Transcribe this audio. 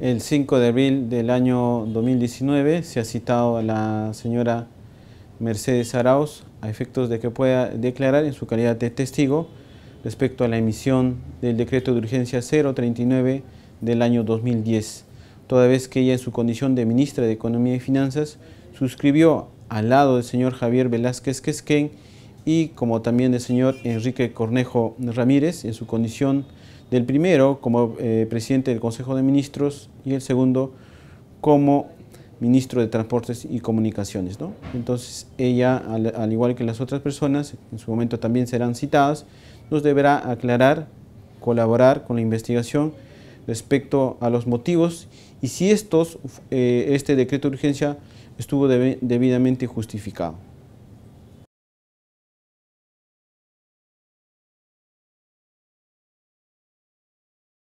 el 5 de abril del año 2019 se ha citado a la señora Mercedes Arauz a efectos de que pueda declarar en su calidad de testigo respecto a la emisión del decreto de urgencia 039 del año 2010, toda vez que ella en su condición de ministra de Economía y Finanzas suscribió al lado del señor Javier Velázquez Quesquén y como también el señor Enrique Cornejo Ramírez en su condición del primero como eh, presidente del Consejo de Ministros y el segundo como ministro de Transportes y Comunicaciones. Entonces ella, al, igual que las otras personas, en su momento también serán citadas, nos deberá aclarar, colaborar con la investigación respecto a los motivos y si estos, eh, este decreto de urgencia estuvo debidamente justificado.